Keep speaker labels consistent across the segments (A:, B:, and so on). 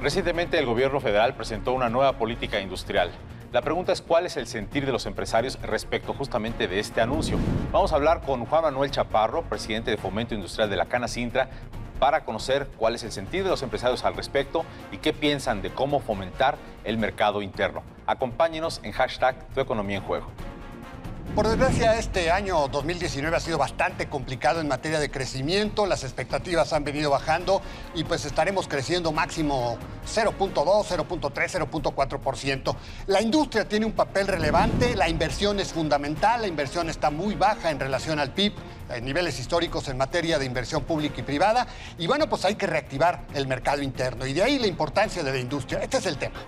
A: Recientemente el gobierno federal presentó una nueva política industrial. La pregunta es cuál es el sentir de los empresarios respecto justamente de este anuncio. Vamos a hablar con Juan Manuel Chaparro, presidente de Fomento Industrial de la Cana Sintra, para conocer cuál es el sentir de los empresarios al respecto y qué piensan de cómo fomentar el mercado interno. Acompáñenos en hashtag Tu Economía en Juego.
B: Por desgracia, este año 2019 ha sido bastante complicado en materia de crecimiento, las expectativas han venido bajando y pues estaremos creciendo máximo 0.2, 0.3, 0.4%. La industria tiene un papel relevante, la inversión es fundamental, la inversión está muy baja en relación al PIB, en niveles históricos en materia de inversión pública y privada y bueno, pues hay que reactivar el mercado interno y de ahí la importancia de la industria. Este es el tema.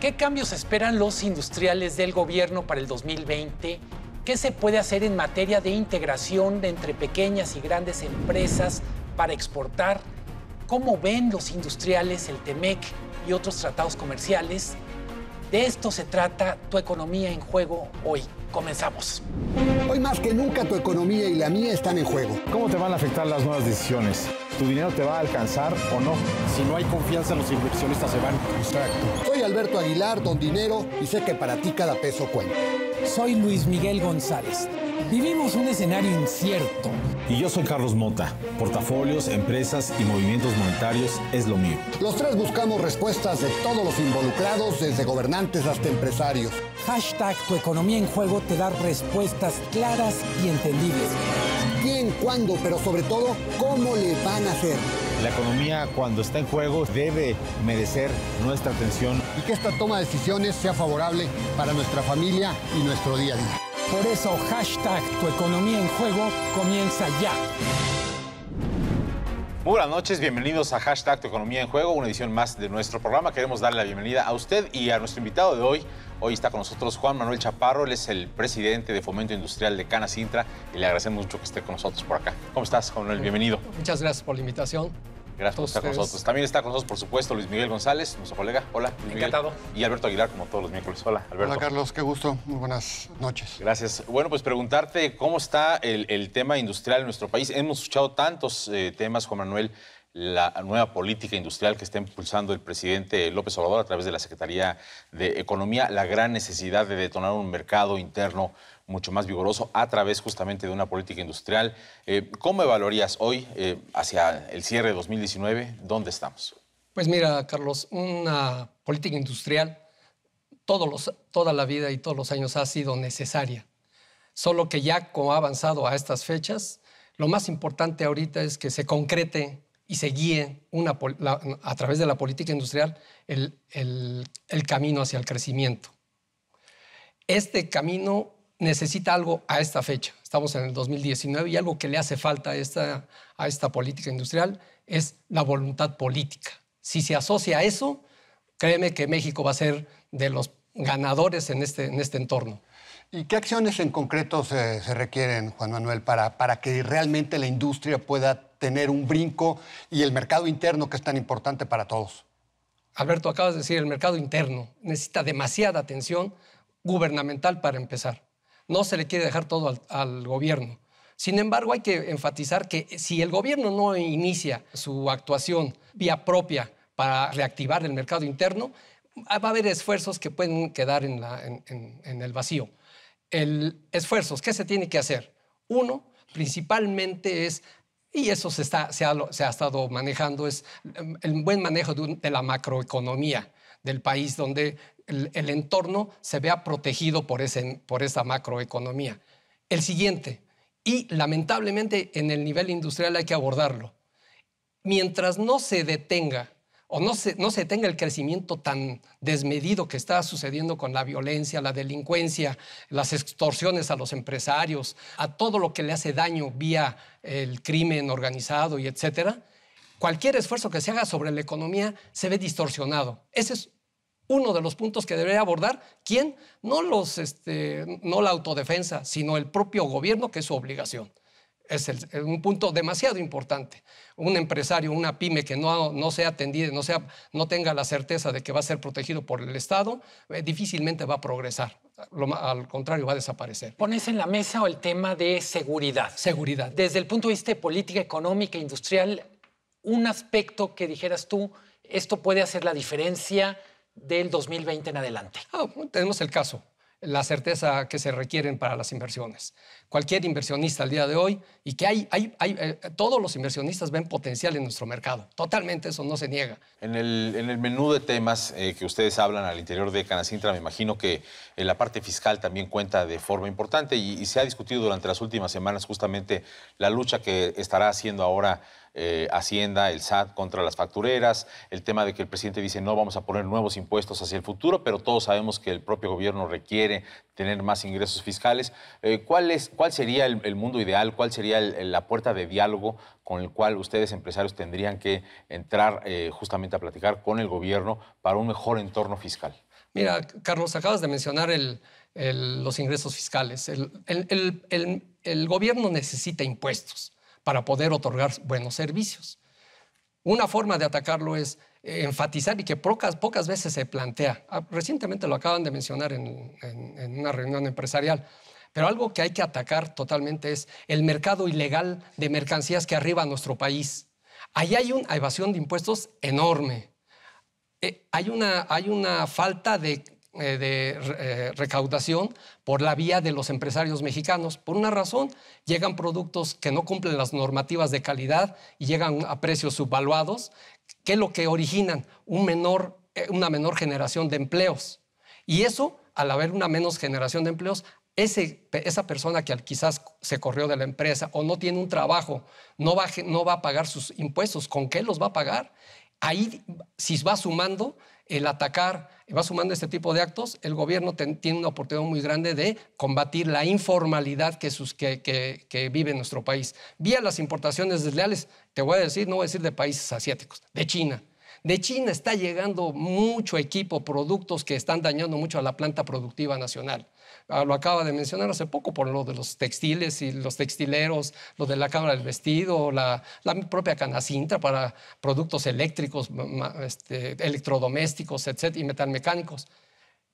B: ¿Qué cambios esperan los
C: industriales del gobierno para el 2020? ¿Qué se puede hacer en materia de integración de entre pequeñas y grandes empresas para exportar? ¿Cómo ven los industriales el TEMEC y otros tratados comerciales? De esto se trata Tu economía en juego hoy. Comenzamos.
B: Hoy más que nunca tu economía y la mía están en juego. ¿Cómo te van a afectar las nuevas decisiones? ¿Tu dinero te va a alcanzar o no? Si no hay confianza, los inversionistas se van. Soy Alberto Aguilar, don Dinero, y sé que para ti cada peso cuenta.
C: Soy Luis Miguel González. Vivimos un escenario
A: incierto. Y yo soy Carlos Mota. Portafolios, empresas y movimientos monetarios es lo mío.
B: Los tres buscamos respuestas de todos los involucrados, desde gobernantes hasta empresarios. Hashtag Tu Economía en Juego te da respuestas claras y entendibles. ¿Quién, cuándo, pero sobre todo, cómo le van a hacer?
A: La economía cuando está en juego debe merecer nuestra atención.
B: Y que esta toma de decisiones sea favorable para nuestra
A: familia y nuestro día a día.
B: Por eso, hashtag Tu economía en juego
C: comienza ya.
A: Muy buenas noches, bienvenidos a Hashtag Tu Economía en Juego, una edición más de nuestro programa. Queremos darle la bienvenida a usted y a nuestro invitado de hoy, Hoy está con nosotros Juan Manuel Chaparro, él es el presidente de Fomento Industrial de Canas Intra y le agradecemos mucho que esté con nosotros por acá. ¿Cómo estás, Juan Manuel? Bienvenido.
D: Muchas gracias por la invitación.
A: Gracias por estar con nosotros. También está con nosotros, por supuesto, Luis Miguel González, nuestro colega. Hola, Luis Encantado. Y Alberto Aguilar, como todos los miércoles. Hola, Alberto. Hola,
B: Carlos. Qué gusto. Muy buenas noches.
A: Gracias. Bueno, pues preguntarte cómo está el, tema industrial en nuestro país. Hemos escuchado tantos eh, temas, Juan Manuel, la nueva política industrial que está impulsando el presidente López Obrador a través de la Secretaría de Economía, la gran necesidad de detonar un mercado interno mucho más vigoroso a través justamente de una política industrial. Eh, ¿Cómo evaluarías hoy, eh, hacia el cierre de 2019, dónde estamos?
D: Pues mira, Carlos, una política industrial toda la vida y todos los años ha sido necesaria, solo que ya como ha avanzado a estas fechas, lo más importante ahorita es que se concrete y se guíe a través de la política industrial el, camino hacia el crecimiento. Este camino necesita algo a esta fecha. Estamos en el 2019 y algo que le hace falta a esta, política industrial es la voluntad política. Si se asocia a eso, créeme que México va a ser de los ganadores
B: en este, este entorno. ¿Y qué acciones en concreto se, requieren, Juan Manuel, para, para que realmente la industria pueda tener un brinco y el mercado interno que es tan importante para todos?
D: Alberto, acabas de decir, el mercado interno necesita demasiada atención gubernamental para empezar. No se le quiere dejar todo al, gobierno. Sin embargo, hay que enfatizar que si el gobierno no inicia su actuación vía propia para reactivar el mercado interno, va a haber esfuerzos que pueden quedar en el vacío el esfuerzos ¿qué se tiene que hacer. Uno, principalmente es, y eso se, se, ha, estado manejando, es em, el buen manejo de, la macroeconomía del país, donde el, entorno se vea protegido por, por esa macroeconomía. El siguiente, y lamentablemente en el nivel industrial hay que abordarlo, mientras no se detenga o no se, tenga el crecimiento tan desmedido que está sucediendo con la violencia, la delincuencia, las extorsiones a los empresarios, a todo lo que le hace daño vía el crimen organizado y etcétera, cualquier esfuerzo que se haga sobre la economía se ve distorsionado. Ese es uno de los puntos que debería abordar quién, no este, la autodefensa, sino el propio gobierno, que es su obligación es, un punto demasiado importante. Un empresario, una pyme que no, sea atendida, no, sea, no tenga la certeza de que va a ser protegido por el Estado, eh, difícilmente va a progresar. al contrario, va a desaparecer. Pones en la mesa el tema de seguridad.
C: Seguridad. Desde el punto de vista de política económica, industrial, un aspecto que dijeras tú, esto puede hacer la diferencia del 2020 en adelante.
D: Ah, tenemos el caso la certeza que se requieren para las inversiones. Cualquier inversionista al día de hoy, y que hay, eh, todos los inversionistas ven potencial en nuestro mercado. Totalmente, eso no se
A: niega. En el, menú de temas eh, que ustedes hablan al interior de Canacintra, me imagino que eh, la parte fiscal también cuenta de forma importante y se ha discutido durante las últimas semanas justamente la lucha que estará haciendo ahora eh, Hacienda, el SAT contra las factureras, el tema de que el presidente dice no vamos a poner nuevos impuestos hacia el futuro, pero todos sabemos que el propio gobierno requiere tener más ingresos fiscales. Eh, ¿cuál, es, ¿Cuál sería el, mundo ideal? ¿Cuál sería la puerta de diálogo con el cual ustedes empresarios tendrían que entrar eh, justamente a platicar con el gobierno para un mejor entorno fiscal? Mira, Carlos, acabas de mencionar
D: los ingresos fiscales. el, gobierno necesita impuestos para poder otorgar buenos servicios. Una forma de atacarlo es enfatizar y que pocas, pocas veces se plantea. Ah, recientemente lo acaban de mencionar en, una reunión empresarial. Pero algo que hay que atacar totalmente es el mercado ilegal de mercancías que arriba a nuestro país. Ahí hay una evasión de impuestos enorme. Eh, hay, una, hay una falta de eh, de eh, recaudación por la vía de los empresarios mexicanos. Por una razón, llegan productos que no cumplen las normativas de calidad y llegan a precios subvaluados, que es lo que originan eh, una menor generación de empleos. Y eso, al haber una menos generación de empleos, esa persona que quizás se corrió de la empresa o no tiene un trabajo, no va, no va a pagar sus impuestos, ¿con qué los va a pagar? Ahí, si va sumando, el atacar, va sumando este tipo de actos, el gobierno tiene una oportunidad muy grande de combatir la informalidad que, que, vive nuestro país. Vía las importaciones desleales, te voy a decir, no voy a decir de países asiáticos, de China. De China está llegando mucho equipo, productos que están dañando mucho a la planta productiva nacional. Ah, lo acaba de mencionar hace poco por lo de los textiles y los textileros, lo de la cámara del vestido, la, propia canacintra para productos eléctricos, este, electrodomésticos, etcétera, y metalmecánicos.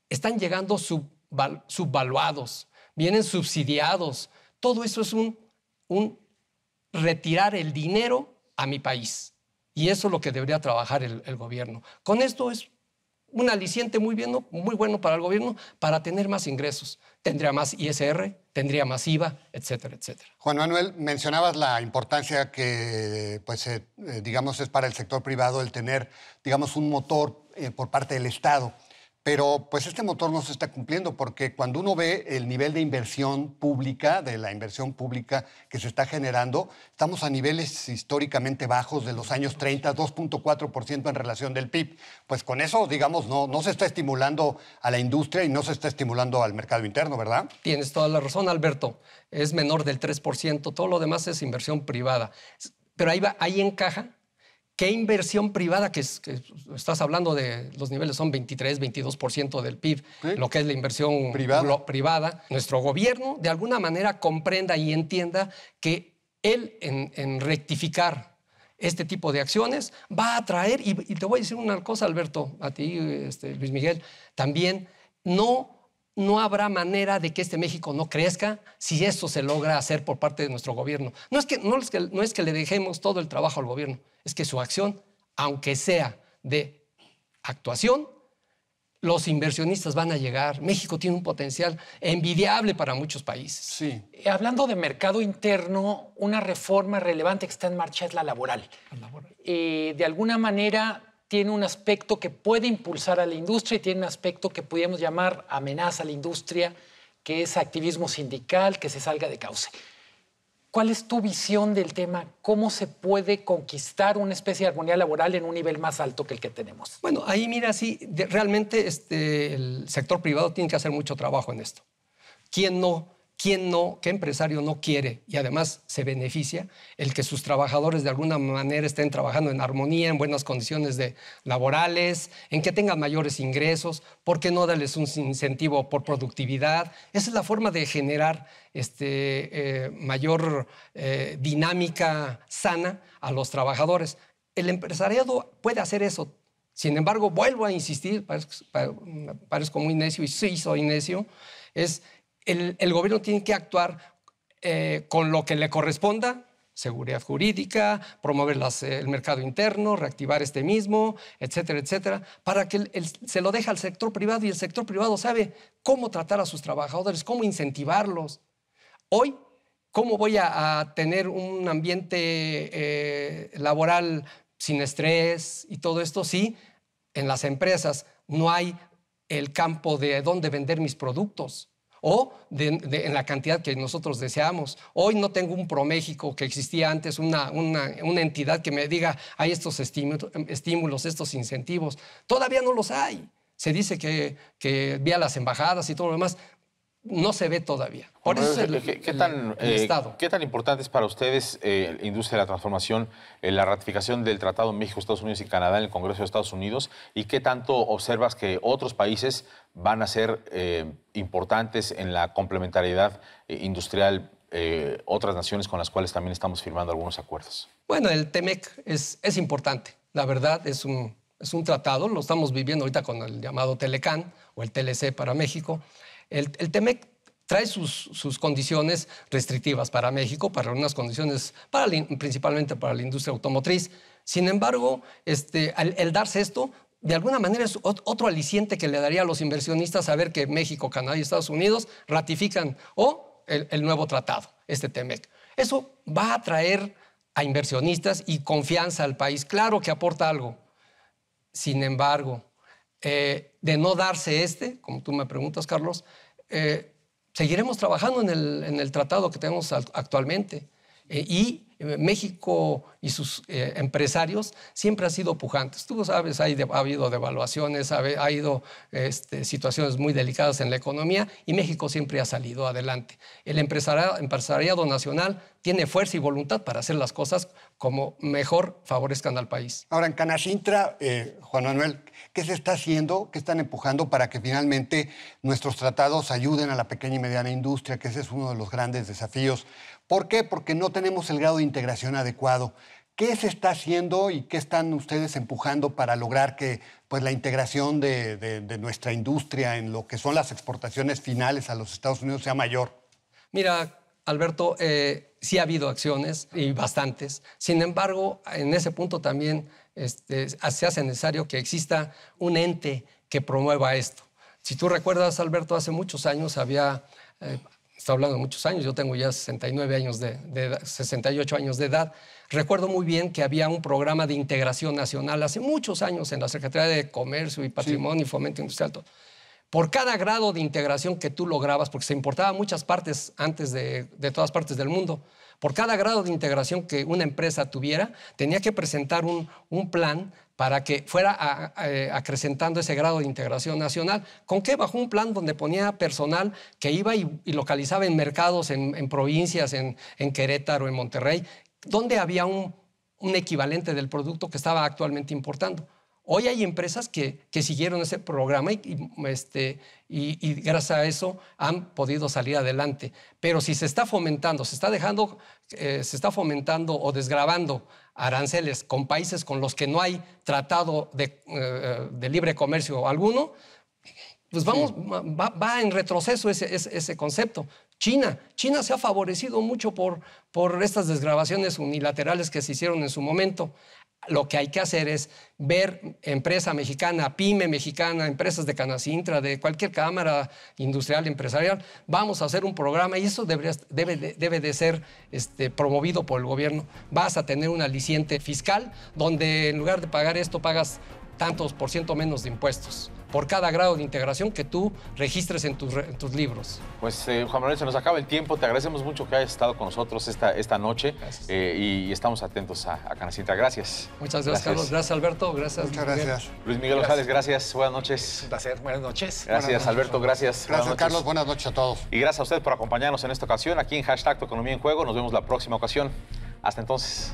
D: Están llegando subvaluados, vienen subsidiados. Todo eso es un, retirar el dinero a mi país. Y eso es lo que debería trabajar el, gobierno. Con esto es un aliciente muy, muy bueno para el gobierno para tener más ingresos. Tendría más ISR, tendría más IVA, etcétera, etcétera.
B: Juan Manuel, mencionabas la importancia que, pues, eh, eh, digamos, es para el sector privado el tener, digamos, un motor eh, por parte del Estado. Pero pues este motor no se está cumpliendo porque cuando uno ve el nivel de inversión pública, de la inversión pública que se está generando, estamos a niveles históricamente bajos de los años 30, 2.4% en relación del PIB. Pues con eso, digamos, no, no se está estimulando a la industria y no se está estimulando al mercado interno, ¿verdad? Tienes toda la razón, Alberto. Es menor del 3%, todo lo
D: demás es inversión privada. Pero ahí, va, ahí encaja ¿Qué inversión privada, que, estás hablando de los niveles son 23, 22% del PIB, lo que es la inversión privada. nuestro gobierno de alguna manera comprenda y entienda que él en, rectificar este tipo de acciones va a atraer, y, te voy a decir una cosa, Alberto, a ti, este, Luis Miguel, también no no habrá manera de que este México no crezca si eso se logra hacer por parte de nuestro gobierno. No es que, no que, le dejemos todo el trabajo al gobierno, es que su acción, aunque sea de actuación, los inversionistas van a llegar. México tiene un potencial envidiable para muchos países. Sí. Eh, hablando de mercado interno,
C: una reforma relevante que está en marcha es la laboral. La laboral. Eh, de alguna manera, tiene un aspecto que puede impulsar a la industria y tiene un aspecto que podríamos llamar amenaza a la industria, que es activismo sindical, que se salga de cauce. ¿Cuál es tu visión del tema? ¿Cómo se puede conquistar una especie de armonía laboral en un nivel más alto que el que tenemos?
D: Bueno, ahí mira, sí, realmente este, el sector privado tiene que hacer mucho trabajo en esto. ¿Quién no? ¿Quién no, qué empresario no quiere y además se beneficia el que sus trabajadores de alguna manera estén trabajando en armonía, en buenas condiciones laborales, en que tengan mayores ingresos? ¿Por qué no darles un incentivo por productividad? Esa es la forma de generar este, eh, mayor eh, dinámica sana a los trabajadores. El empresariado puede hacer eso. Sin embargo, vuelvo a insistir, parece parezco muy necio y sí soy necio, es el, gobierno tiene que actuar eh, con lo que le corresponda, seguridad jurídica, promover eh, el mercado interno, reactivar este mismo, etcétera, etcétera, para que se lo deje al sector privado y el sector privado sabe cómo tratar a sus trabajadores, cómo incentivarlos. Hoy, ¿cómo voy a, tener un ambiente eh, laboral sin estrés y todo esto? Sí, en las empresas no hay el campo de dónde vender mis productos o en la cantidad que nosotros deseamos. Hoy no tengo un ProMéxico que existía antes, una, una, entidad que me diga, hay estos estímulos, estos incentivos. Todavía no los hay. Se dice que, que vía las embajadas y todo lo demás no se ve todavía. Por eso ¿Qué, el, tan, eh,
A: ¿Qué tan importante es para ustedes, eh, industria de la transformación, eh, la ratificación del Tratado México, Estados Unidos y Canadá en el Congreso de Estados Unidos? ¿Y qué tanto observas que otros países van a ser eh, importantes en la complementariedad industrial, otras naciones con las cuales también estamos firmando algunos acuerdos?
D: Bueno, el TEMEC es, es importante. La verdad, es un, es un tratado, lo estamos viviendo ahorita con el llamado Telecan o el TLC para México. El, el trae sus, condiciones restrictivas para México, para unas condiciones principalmente para la industria automotriz. Sin embargo, este, el, darse esto de alguna manera es otro aliciente que le daría a los inversionistas saber que México, Canadá y Estados Unidos ratifican o el, nuevo tratado, este TEMEC. Eso va a atraer a inversionistas y confianza al país. Claro que aporta algo. Sin embargo, eh, de no darse este, como tú me preguntas, Carlos, eh, seguiremos trabajando en el, tratado que tenemos actualmente. Eh, y México y sus empresarios siempre han sido pujantes. Tú sabes, ha habido devaluaciones, ha, habido este, situaciones muy delicadas en la economía y México siempre ha salido adelante. El empresariado, empresariado, nacional tiene fuerza y voluntad para hacer las cosas como mejor favorezcan al país.
B: Ahora, en Canasintra, eh, Juan Manuel, ¿qué se está haciendo? ¿Qué están empujando para que finalmente nuestros tratados ayuden a la pequeña y mediana industria, que ese es uno de los grandes desafíos? ¿Por qué? Porque no tenemos el grado de integración adecuado. ¿Qué se está haciendo y qué están ustedes empujando para lograr que pues, la integración de, de, nuestra industria en lo que son las exportaciones finales a los Estados Unidos sea mayor?
D: Mira, Alberto, eh, sí ha habido acciones y bastantes. Sin embargo, en ese punto también este, se hace necesario que exista un ente que promueva esto. Si tú recuerdas, Alberto, hace muchos años había, eh, está hablando de muchos años, yo tengo ya 69 años de, edad, 68 años de edad, recuerdo muy bien que había un programa de integración nacional hace muchos años en la Secretaría de Comercio y Patrimonio y Fomento Industrial por cada grado de integración que tú lograbas, porque se importaba muchas partes antes de, todas partes del mundo, por cada grado de integración que una empresa tuviera, tenía que presentar un, plan para que fuera eh, acrecentando ese grado de integración nacional. ¿Con qué? Bajo un plan donde ponía personal que iba y, localizaba en mercados, en, provincias, en, en, Querétaro, en Monterrey, donde había un equivalente del producto que estaba actualmente importando. Hoy hay empresas que, siguieron ese programa este, y, gracias a eso han podido salir adelante. Pero si se está fomentando, se está dejando, eh, se está fomentando o desgravando aranceles con países con los que no hay tratado de, eh, libre comercio alguno, pues vamos, va, en retroceso ese, concepto. China, China se ha favorecido mucho por, por estas desgrabaciones unilaterales que se hicieron en su momento lo que hay que hacer es ver empresa mexicana, pyme mexicana, empresas de Canacintra, de cualquier cámara industrial, empresarial, vamos a hacer un programa y eso debe, ser este, promovido por el gobierno. Vas a tener un aliciente fiscal donde en lugar de pagar esto pagas tantos por ciento menos de impuestos por cada grado de integración que tú registres en
A: tus, libros. Pues eh, Juan Manuel, se nos acaba el tiempo. Te agradecemos mucho que hayas estado con nosotros esta, esta noche eh, y, estamos atentos a, a Canacita. Gracias. Muchas gracias, Carlos. Gracias,
D: Alberto. Gracias.
A: Muchas gracias. Luis Miguel Ojales, gracias. Buenas noches. Un placer. Buenas noches. Gracias, Alberto. Gracias. Gracias, Carlos. Buenas noches a todos. Y gracias a usted por acompañarnos en esta ocasión aquí en Hashtag Economía en Juego. Nos vemos la próxima ocasión. Hasta entonces.